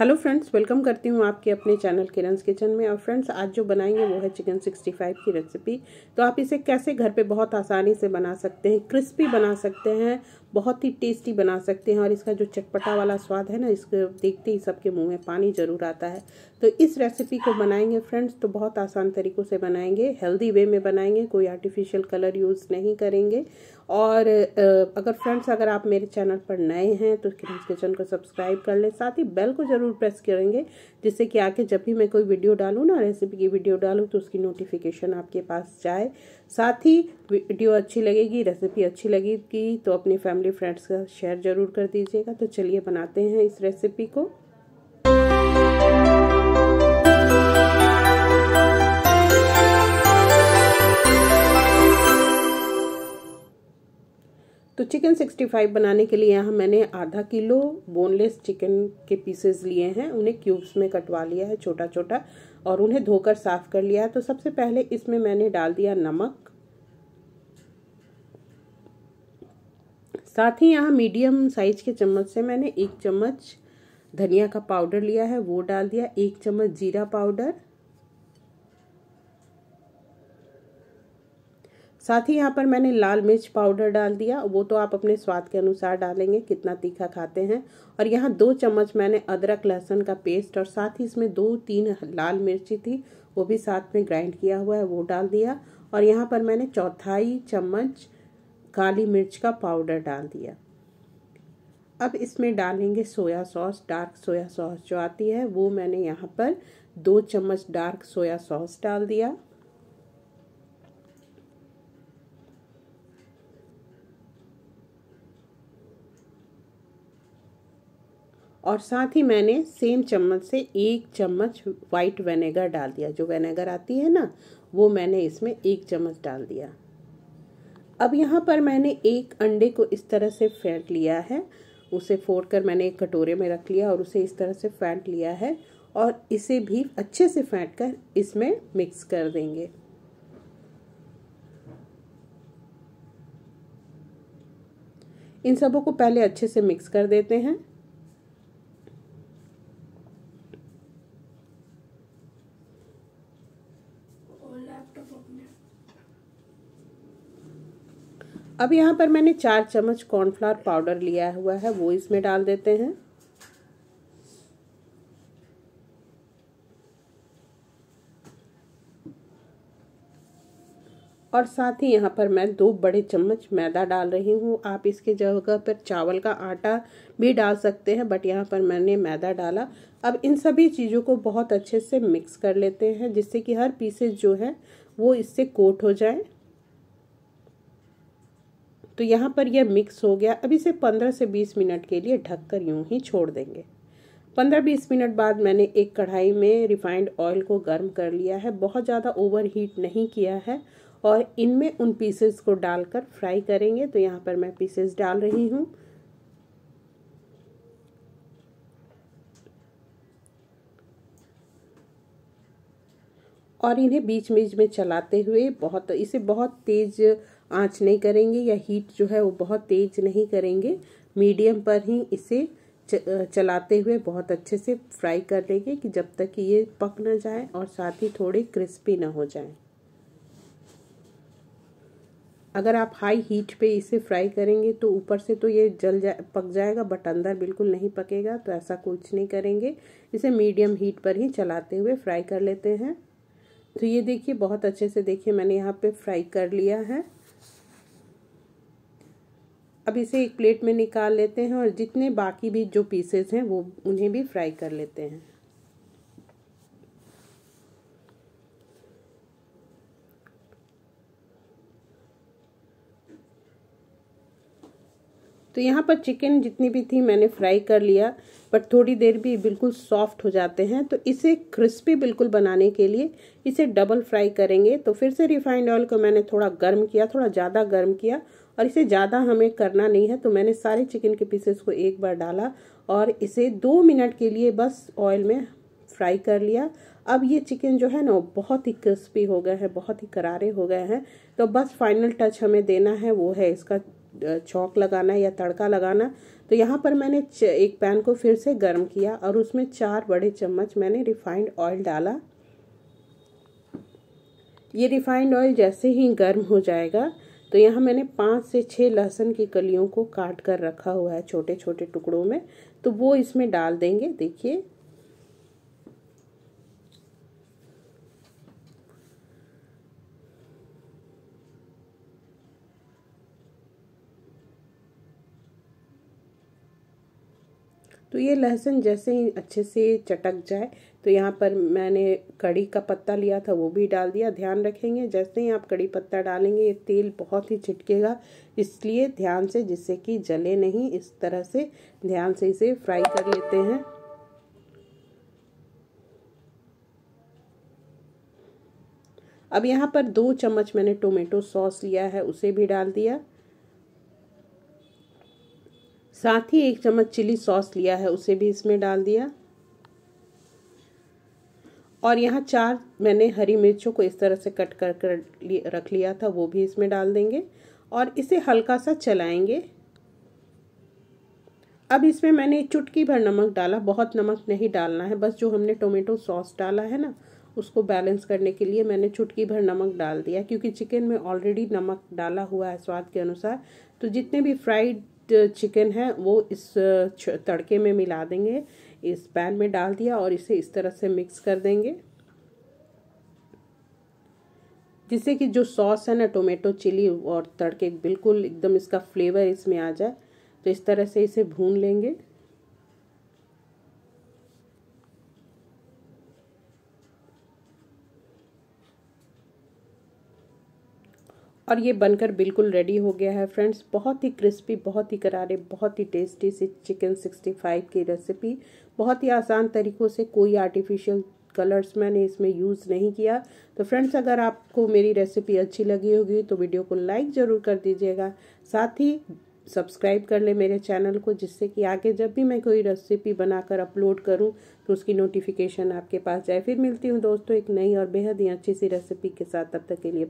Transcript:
hello friends welcome करती हूँ आपके अपने चैनल किरण्स किचन में और फ्रेंड्स आज जो बनाएंगे वो है चिकन 65 की रेसिपी तो आप इसे कैसे घर पे बहुत आसानी से बना सकते हैं क्रिस्पी बना सकते हैं बहुत ही टेस्टी बना सकते हैं और इसका जो चटपटा वाला स्वाद है ना इसको देखते ही सबके मुंह में पानी ज़रूर आता है तो इस रेसिपी को बनाएंगे फ्रेंड्स तो बहुत आसान तरीक़ों से बनाएंगे हेल्दी वे में बनाएंगे कोई आर्टिफिशियल कलर यूज़ नहीं करेंगे और अगर फ्रेंड्स अगर आप मेरे चैनल पर नए हैं तो किरीज किचन को सब्सक्राइब कर लें साथ ही बेल को ज़रूर प्रेस करेंगे जिससे कि आके जब भी मैं कोई वीडियो डालूँ ना रेसिपी की वीडियो डालूँ तो उसकी नोटिफिकेशन आपके पास जाए साथ ही वीडियो अच्छी लगेगी रेसिपी अच्छी लगेगी तो अपनी फैमिली फ्रेंड्स का शेयर ज़रूर कर दीजिएगा तो चलिए बनाते हैं इस रेसिपी को तो चिकन सिक्सटी फाइव बनाने के लिए यहाँ मैंने आधा किलो बोनलेस चिकन के पीसेस लिए हैं उन्हें क्यूब्स में कटवा लिया है छोटा छोटा और उन्हें धोकर साफ कर लिया है तो सबसे पहले इसमें मैंने डाल दिया नमक साथ ही यहाँ मीडियम साइज के चम्मच से मैंने एक चम्मच धनिया का पाउडर लिया है वो डाल दिया एक चम्मच जीरा पाउडर साथ ही यहाँ पर मैंने लाल मिर्च पाउडर डाल दिया वो तो आप अपने स्वाद के अनुसार डालेंगे कितना तीखा खाते हैं और यहाँ दो चम्मच मैंने अदरक लहसुन का पेस्ट और साथ ही इसमें दो तीन लाल मिर्ची थी वो भी साथ में ग्राइंड किया हुआ है वो डाल दिया और यहाँ पर मैंने चौथाई चम्मच काली मिर्च का पाउडर डाल दिया अब इसमें डालेंगे soya sauce dark soya sauce जो आती है वो मैंने यहाँ पर दो चम्मच डार्क सोया सॉस डाल दिया और साथ ही मैंने सेम चम्मच से एक चम्मच वाइट वेनेगर डाल दिया जो वेनेगर आती है ना वो मैंने इसमें एक चम्मच डाल दिया अब यहाँ पर मैंने एक अंडे को इस तरह से फेंट लिया है उसे फोड़ कर मैंने एक कटोरे में रख लिया और उसे इस तरह से फेंट लिया है और इसे भी अच्छे से फेंट कर इसमें मिक्स कर देंगे इन सबों को पहले अच्छे से मिक्स कर देते हैं अब यहाँ पर मैंने चार चम्मच कॉर्नफ्लावर पाउडर लिया हुआ है वो इसमें डाल देते हैं और साथ ही यहाँ पर मैं दो बड़े चम्मच मैदा डाल रही हूँ आप इसके जगह पर चावल का आटा भी डाल सकते हैं बट यहाँ पर मैंने मैदा डाला अब इन सभी चीज़ों को बहुत अच्छे से मिक्स कर लेते हैं जिससे कि हर पीसेस जो है वो इससे कोट हो जाए तो यहाँ पर यह मिक्स हो गया अब इसे पंद्रह से बीस मिनट के लिए ढक कर यूँ ही छोड़ देंगे पंद्रह बीस मिनट बाद मैंने एक कढ़ाई में रिफाइंड ऑयल को गर्म कर लिया है बहुत ज़्यादा ओवर हीट नहीं किया है और इनमें उन पीसेस को डालकर फ्राई करेंगे तो यहाँ पर मैं पीसेस डाल रही हूँ और इन्हें बीच बीच में चलाते हुए बहुत इसे बहुत तेज़ आंच नहीं करेंगे या हीट जो है वो बहुत तेज़ नहीं करेंगे मीडियम पर ही इसे चलाते हुए बहुत अच्छे से फ्राई कर लेंगे कि जब तक ये पक ना जाए और साथ ही थोड़े क्रिस्पी ना हो जाए अगर आप हाई हीट पे इसे फ्राई करेंगे तो ऊपर से तो ये जल जाए पक जाएगा बट अंदर बिल्कुल नहीं पकेगा तो ऐसा कुछ नहीं करेंगे इसे मीडियम हीट पर ही चलाते हुए फ्राई कर लेते हैं तो ये देखिए बहुत अच्छे से देखिए मैंने यहाँ पे फ्राई कर लिया है अब इसे एक प्लेट में निकाल लेते हैं और जितने बाकी भी जो पीसेस हैं वो उन्हें भी फ्राई कर लेते हैं तो यहाँ पर चिकन जितनी भी थी मैंने फ्राई कर लिया बट थोड़ी देर भी बिल्कुल सॉफ्ट हो जाते हैं तो इसे क्रिस्पी बिल्कुल बनाने के लिए इसे डबल फ्राई करेंगे तो फिर से रिफाइंड ऑयल को मैंने थोड़ा गर्म किया थोड़ा ज़्यादा गर्म किया और इसे ज़्यादा हमें करना नहीं है तो मैंने सारे चिकन के पीसेस को एक बार डाला और इसे दो मिनट के लिए बस ऑयल में फ्राई कर लिया अब ये चिकन जो है ना बहुत ही क्रिस्पी हो गए हैं बहुत ही करारे हो गए हैं तो बस फाइनल टच हमें देना है वो है इसका चौक लगाना या तड़का लगाना तो यहाँ पर मैंने एक पैन को फिर से गर्म किया और उसमें चार बड़े चम्मच मैंने रिफाइंड ऑयल डाला ये रिफाइंड ऑयल जैसे ही गर्म हो जाएगा तो यहाँ मैंने पाँच से छः लहसुन की कलियों को काट कर रखा हुआ है छोटे छोटे टुकड़ों में तो वो इसमें डाल देंगे देखिए तो ये लहसुन जैसे ही अच्छे से चटक जाए तो यहाँ पर मैंने कड़ी का पत्ता लिया था वो भी डाल दिया ध्यान रखेंगे जैसे ही आप कड़ी पत्ता डालेंगे ये तेल बहुत ही छिटकेगा इसलिए ध्यान से जिससे कि जले नहीं इस तरह से ध्यान से इसे फ्राई कर लेते हैं अब यहाँ पर दो चम्मच मैंने टोमेटो सॉस लिया है उसे भी डाल दिया साथ ही एक चम्मच चिली सॉस लिया है उसे भी इसमें डाल दिया और यहाँ चार मैंने हरी मिर्चों को इस तरह से कट कर कर रख लिया था वो भी इसमें डाल देंगे और इसे हल्का सा चलाएंगे अब इसमें मैंने चुटकी भर नमक डाला बहुत नमक नहीं डालना है बस जो हमने टोमेटो सॉस डाला है ना उसको बैलेंस करने के लिए मैंने चुटकी भर नमक डाल दिया क्योंकि चिकन में ऑलरेडी नमक डाला हुआ है स्वाद के अनुसार तो जितने भी फ्राइड चिकन है वो इस तड़के में मिला देंगे इस पैन में डाल दिया और इसे इस तरह से मिक्स कर देंगे जिससे कि जो सॉस है ना टोमेटो चिली और तड़के बिल्कुल एकदम इसका फ्लेवर इसमें आ जाए तो इस तरह से इसे भून लेंगे और ये बनकर बिल्कुल रेडी हो गया है फ्रेंड्स बहुत ही क्रिस्पी बहुत ही करारे बहुत ही टेस्टी सी चिकन सिक्सटी फाइव की रेसिपी बहुत ही आसान तरीक़ों से कोई आर्टिफिशियल कलर्स मैंने इसमें यूज़ नहीं किया तो फ्रेंड्स अगर आपको मेरी रेसिपी अच्छी लगी होगी तो वीडियो को लाइक ज़रूर कर दीजिएगा साथ ही सब्सक्राइब कर ले मेरे चैनल को जिससे कि आगे जब भी मैं कोई रेसिपी बनाकर अपलोड करूं तो उसकी नोटिफिकेशन आपके पास जाए फिर मिलती हूं दोस्तों एक नई और बेहद ही अच्छी सी रेसिपी के साथ तब तक के लिए